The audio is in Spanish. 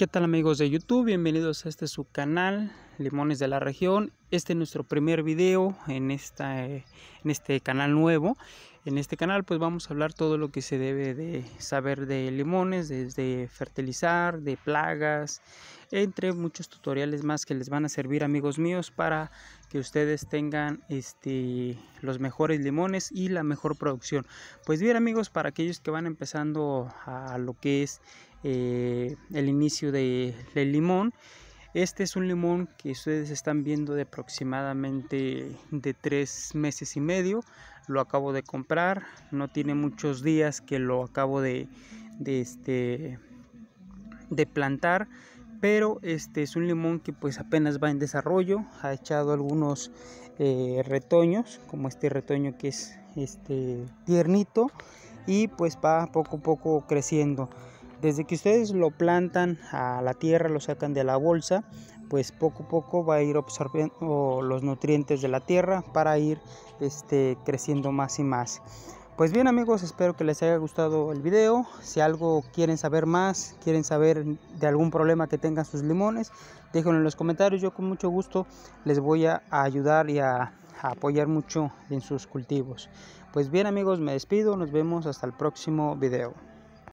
¿Qué tal amigos de YouTube? Bienvenidos a este su canal Limones de la Región. Este es nuestro primer video en, esta, en este canal nuevo. En este canal pues vamos a hablar todo lo que se debe de saber de limones, desde fertilizar, de plagas, entre muchos tutoriales más que les van a servir amigos míos para que ustedes tengan este, los mejores limones y la mejor producción. Pues bien amigos, para aquellos que van empezando a lo que es eh, el inicio del limón. Este es un limón que ustedes están viendo de aproximadamente de tres meses y medio. Lo acabo de comprar, no tiene muchos días que lo acabo de, este, de plantar pero este es un limón que pues apenas va en desarrollo ha echado algunos eh, retoños como este retoño que es este tiernito y pues va poco a poco creciendo desde que ustedes lo plantan a la tierra, lo sacan de la bolsa, pues poco a poco va a ir absorbiendo los nutrientes de la tierra para ir este, creciendo más y más. Pues bien amigos, espero que les haya gustado el video. Si algo quieren saber más, quieren saber de algún problema que tengan sus limones, déjenlo en los comentarios. Yo con mucho gusto les voy a ayudar y a apoyar mucho en sus cultivos. Pues bien amigos, me despido. Nos vemos hasta el próximo video.